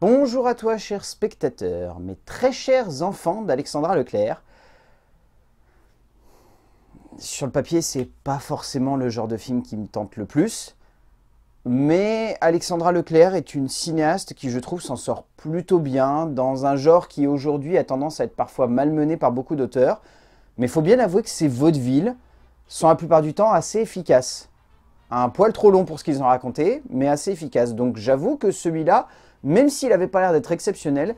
Bonjour à toi, chers spectateurs, mes très chers enfants d'Alexandra Leclerc. Sur le papier, c'est pas forcément le genre de film qui me tente le plus, mais Alexandra Leclerc est une cinéaste qui, je trouve, s'en sort plutôt bien dans un genre qui aujourd'hui a tendance à être parfois malmené par beaucoup d'auteurs. Mais faut bien avouer que ces vaudevilles sont la plupart du temps assez efficaces. Un poil trop long pour ce qu'ils ont raconté, mais assez efficaces. Donc j'avoue que celui-là, même s'il n'avait pas l'air d'être exceptionnel,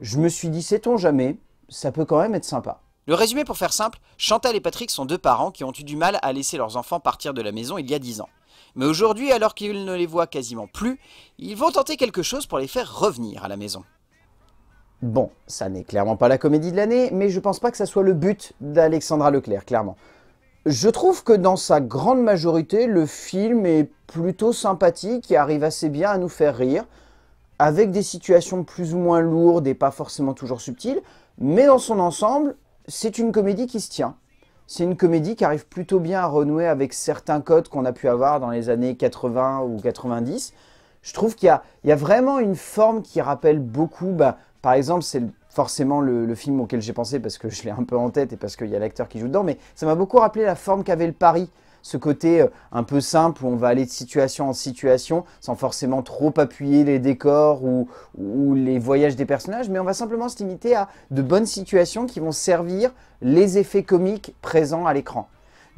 je me suis dit, sait-on jamais, ça peut quand même être sympa. Le résumé pour faire simple, Chantal et Patrick sont deux parents qui ont eu du mal à laisser leurs enfants partir de la maison il y a 10 ans. Mais aujourd'hui, alors qu'ils ne les voient quasiment plus, ils vont tenter quelque chose pour les faire revenir à la maison. Bon, ça n'est clairement pas la comédie de l'année, mais je pense pas que ça soit le but d'Alexandra Leclerc, clairement. Je trouve que dans sa grande majorité, le film est plutôt sympathique et arrive assez bien à nous faire rire, avec des situations plus ou moins lourdes et pas forcément toujours subtiles, mais dans son ensemble, c'est une comédie qui se tient. C'est une comédie qui arrive plutôt bien à renouer avec certains codes qu'on a pu avoir dans les années 80 ou 90. Je trouve qu'il y, a vraiment une forme qui rappelle beaucoup, bah, par exemple, c'est forcément le, le, film auquel j'ai pensé parce que je l'ai un peu en tête et parce qu'il y a l'acteur qui joue dedans, mais ça m'a beaucoup rappelé la forme qu'avait le Paris ce côté euh, un peu simple où on va aller de situation en situation sans forcément trop appuyer les décors ou, ou les voyages des personnages, mais on va simplement se limiter à de bonnes situations qui vont servir les effets comiques présents à l'écran.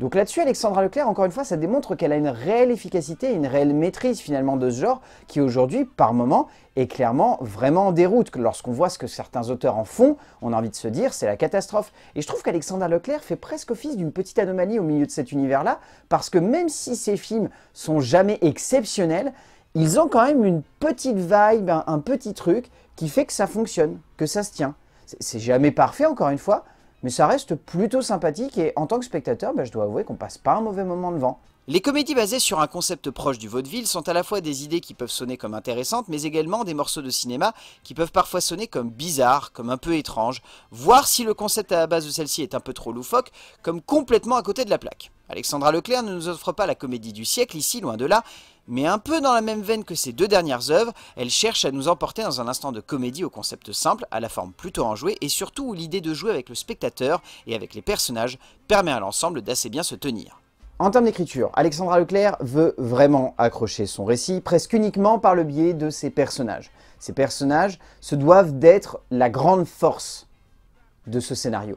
Donc là-dessus, Alexandra Leclerc, encore une fois, ça démontre qu'elle a une réelle efficacité, une réelle maîtrise finalement de ce genre, qui aujourd'hui, par moment, est clairement vraiment en déroute. Lorsqu'on voit ce que certains auteurs en font, on a envie de se dire, c'est la catastrophe. Et je trouve qu'Alexandra Leclerc fait presque office d'une petite anomalie au milieu de cet univers-là, parce que même si ses films sont jamais exceptionnels, ils ont quand même une petite vibe, un petit truc qui fait que ça fonctionne, que ça se tient. C'est jamais parfait, encore une fois, mais ça reste plutôt sympathique et en tant que spectateur, bah, je dois avouer qu'on passe pas un mauvais moment devant. Les comédies basées sur un concept proche du vaudeville sont à la fois des idées qui peuvent sonner comme intéressantes, mais également des morceaux de cinéma qui peuvent parfois sonner comme bizarres, comme un peu étranges, voire si le concept à la base de celle-ci est un peu trop loufoque, comme complètement à côté de la plaque. Alexandra Leclerc ne nous offre pas la comédie du siècle ici, loin de là, mais un peu dans la même veine que ses deux dernières œuvres, elle cherche à nous emporter dans un instant de comédie au concept simple, à la forme plutôt enjouée, et surtout où l'idée de jouer avec le spectateur et avec les personnages permet à l'ensemble d'assez bien se tenir. En termes d'écriture, Alexandra Leclerc veut vraiment accrocher son récit presque uniquement par le biais de ses personnages. Ces personnages se doivent d'être la grande force de ce scénario.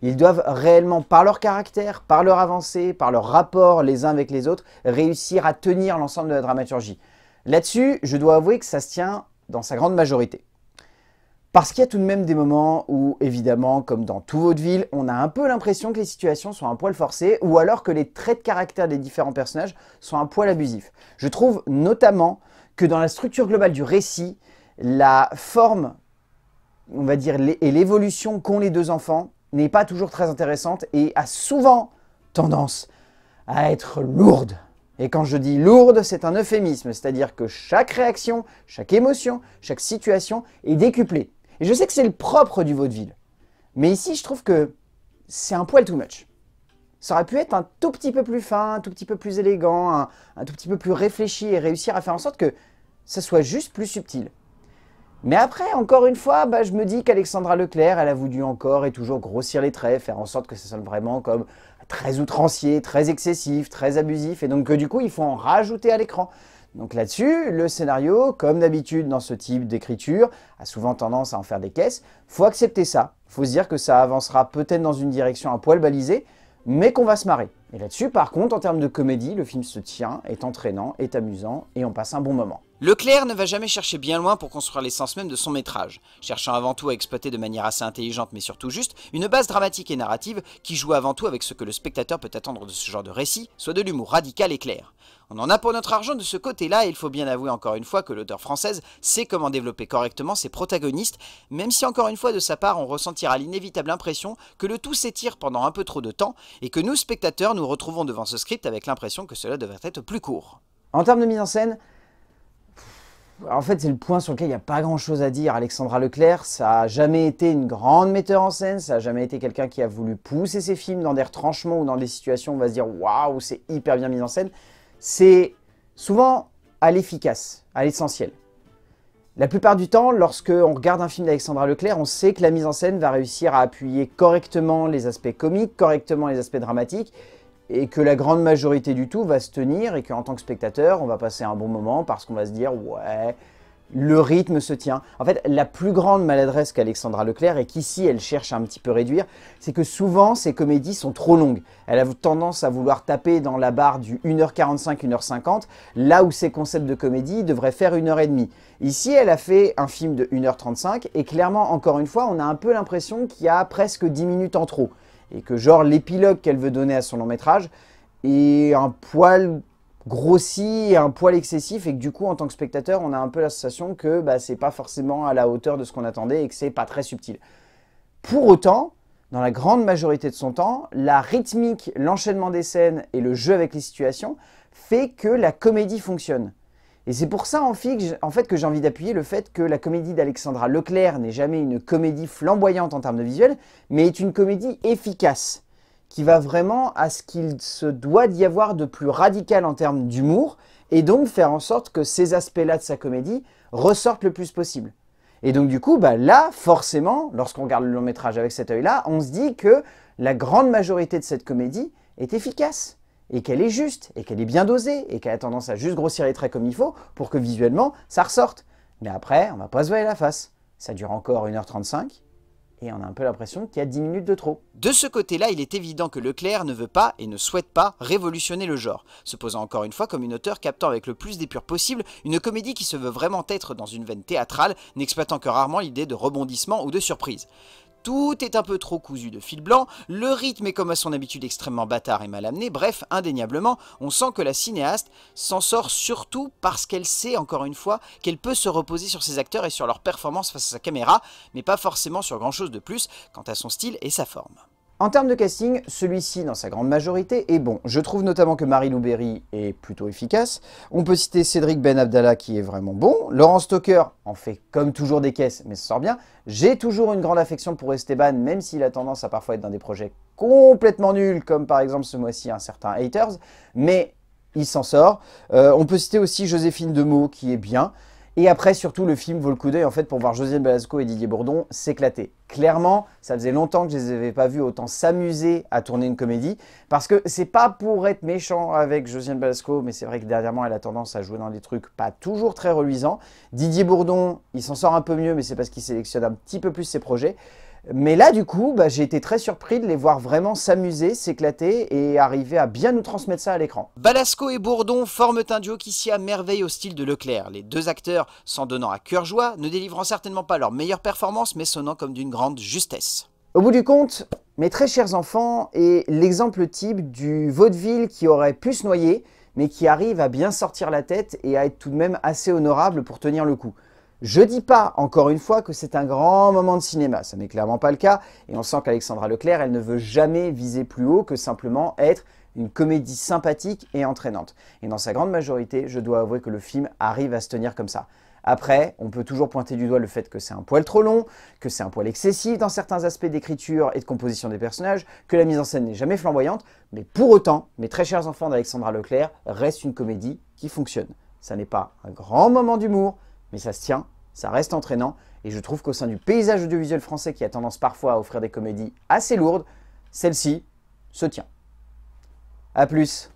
Ils doivent réellement, par leur caractère, par leur avancée, par leur rapport les uns avec les autres, réussir à tenir l'ensemble de la dramaturgie. Là-dessus, je dois avouer que ça se tient dans sa grande majorité. Parce qu'il y a tout de même des moments où, évidemment, comme dans tout votre ville, on a un peu l'impression que les situations sont un poil forcées ou alors que les traits de caractère des différents personnages sont un poil abusifs. Je trouve notamment que dans la structure globale du récit, la forme, on va dire, et l'évolution qu'ont les deux enfants n'est pas toujours très intéressante et a souvent tendance à être lourde. Et quand je dis lourde, c'est un euphémisme, c'est-à-dire que chaque réaction, chaque émotion, chaque situation est décuplée. Et je sais que c'est le propre du vaudeville. Mais ici, je trouve que c'est un poil too much. Ça aurait pu être un tout petit peu plus fin, un tout petit peu plus élégant, un, un tout petit peu plus réfléchi et réussir à faire en sorte que ça soit juste plus subtil. Mais après, encore une fois, bah, je me dis qu'Alexandra Leclerc, elle a voulu encore et toujours grossir les traits, faire en sorte que ça sonne vraiment comme très outrancier, très excessif, très abusif, et donc que euh, du coup, il faut en rajouter à l'écran. Donc là-dessus, le scénario, comme d'habitude dans ce type d'écriture, a souvent tendance à en faire des caisses. Faut accepter ça. Faut se dire que ça avancera peut-être dans une direction un poil balisée, mais qu'on va se marrer. Et là-dessus, par contre, en termes de comédie, le film se tient, est entraînant, est amusant, et on passe un bon moment. Leclerc ne va jamais chercher bien loin pour construire l'essence même de son métrage, cherchant avant tout à exploiter de manière assez intelligente mais surtout juste une base dramatique et narrative qui joue avant tout avec ce que le spectateur peut attendre de ce genre de récit, soit de l'humour radical et clair. On en a pour notre argent de ce côté-là et il faut bien avouer encore une fois que l'auteur française sait comment développer correctement ses protagonistes, même si encore une fois de sa part on ressentira l'inévitable impression que le tout s'étire pendant un peu trop de temps et que nous spectateurs nous retrouvons devant ce script avec l'impression que cela devrait être plus court. En termes de mise en scène, en fait, c'est le point sur lequel il n'y a pas grand-chose à dire. Alexandra Leclerc, ça n'a jamais été une grande metteur en scène, ça n'a jamais été quelqu'un qui a voulu pousser ses films dans des retranchements ou dans des situations où on va se dire « Waouh, c'est hyper bien mis en scène ». C'est souvent à l'efficace, à l'essentiel. La plupart du temps, lorsque lorsqu'on regarde un film d'Alexandra Leclerc, on sait que la mise en scène va réussir à appuyer correctement les aspects comiques, correctement les aspects dramatiques, et que la grande majorité du tout va se tenir et qu'en tant que spectateur, on va passer un bon moment parce qu'on va se dire « ouais, le rythme se tient ». En fait, la plus grande maladresse qu'Alexandra Leclerc et qu'ici elle cherche à un petit peu réduire, c'est que souvent ses comédies sont trop longues. Elle a tendance à vouloir taper dans la barre du 1h45, 1h50, là où ses concepts de comédie devraient faire 1h30. Ici, elle a fait un film de 1h35 et clairement, encore une fois, on a un peu l'impression qu'il y a presque 10 minutes en trop et que genre l'épilogue qu'elle veut donner à son long métrage est un poil grossi et un poil excessif et que du coup en tant que spectateur on a un peu la sensation que bah, c'est pas forcément à la hauteur de ce qu'on attendait et que c'est pas très subtil. Pour autant, dans la grande majorité de son temps, la rythmique, l'enchaînement des scènes et le jeu avec les situations fait que la comédie fonctionne. Et c'est pour ça en, fait que j'ai envie d'appuyer le fait que la comédie d'Alexandra Leclerc n'est jamais une comédie flamboyante en termes de visuel, mais est une comédie efficace, qui va vraiment à ce qu'il se doit d'y avoir de plus radical en termes d'humour, et donc faire en sorte que ces aspects-là de sa comédie ressortent le plus possible. Et donc du coup, bah, là, forcément, lorsqu'on regarde le long métrage avec cet œil-là, on se dit que la grande majorité de cette comédie est efficace et qu'elle est juste, et qu'elle est bien dosée, et qu'elle a tendance à juste grossir les traits comme il faut pour que visuellement ça ressorte. Mais après, on va pas se voiler la face. Ça dure encore 1h35, et on a un peu l'impression qu'il y a 10 minutes de trop. De ce côté-là, il est évident que Leclerc ne veut pas et ne souhaite pas révolutionner le genre, se posant encore une fois comme une auteure captant avec le plus d'épure possible une comédie qui se veut vraiment être dans une veine théâtrale, n'exploitant que rarement l'idée de rebondissement ou de surprise tout est un peu trop cousu de fil blanc, le rythme est comme à son habitude extrêmement bâtard et mal amené, bref, indéniablement, on sent que la cinéaste s'en sort surtout parce qu'elle sait, encore une fois, qu'elle peut se reposer sur ses acteurs et sur leur performance face à sa caméra, mais pas forcément sur grand chose de plus quant à son style et sa forme. En termes de casting, celui-ci, dans sa grande majorité, est bon. Je trouve notamment que Marie Louberry est plutôt efficace. On peut citer Cédric Ben Abdallah qui est vraiment bon. Laurent Stoker en fait comme toujours des caisses, mais ça sort bien. J'ai toujours une grande affection pour Esteban, même s'il a tendance à parfois être dans des projets complètement nuls, comme par exemple ce mois-ci un certain Haters. Mais il s'en sort. Euh, on peut citer aussi Joséphine Demeaux qui est bien. Et après, surtout, le film vaut le coup d'œil en fait pour voir Josiane Balasco et Didier Bourdon s'éclater. Clairement, ça faisait longtemps que je les avais pas vus autant s'amuser à tourner une comédie, parce que c'est pas pour être méchant avec Josiane Balasco, mais c'est vrai que dernièrement, elle a tendance à jouer dans des trucs pas toujours très reluisants. Didier Bourdon, il s'en sort un peu mieux, mais c'est parce qu'il sélectionne un petit peu plus ses projets. Mais là, du coup, bah, j'ai été très surpris de les voir vraiment s'amuser, s'éclater et arriver à bien nous transmettre ça à l'écran. Balasco et Bourdon forment un duo qui s'y à merveille au style de Leclerc. Les deux acteurs, s'en donnant à cœur joie, ne délivrant certainement pas leur meilleure performance, mais sonnant comme d'une grande justesse. Au bout du compte, mes très chers enfants, est l'exemple type du vaudeville qui aurait pu se noyer, mais qui arrive à bien sortir la tête et à être tout de même assez honorable pour tenir le coup. Je ne dis pas, encore une fois, que c'est un grand moment de cinéma, ça n'est clairement pas le cas, et on sent qu'Alexandra Leclerc, elle ne veut jamais viser plus haut que simplement être une comédie sympathique et entraînante. Et dans sa grande majorité, je dois avouer que le film arrive à se tenir comme ça. Après, on peut toujours pointer du doigt le fait que c'est un poil trop long, que c'est un poil excessif dans certains aspects d'écriture et de composition des personnages, que la mise en scène n'est jamais flamboyante, mais pour autant, mes très chers enfants d'Alexandra Leclerc reste une comédie qui fonctionne. Ça n'est pas un grand moment d'humour, mais ça se tient, ça reste entraînant, et je trouve qu'au sein du paysage audiovisuel français qui a tendance parfois à offrir des comédies assez lourdes, celle-ci se tient. A plus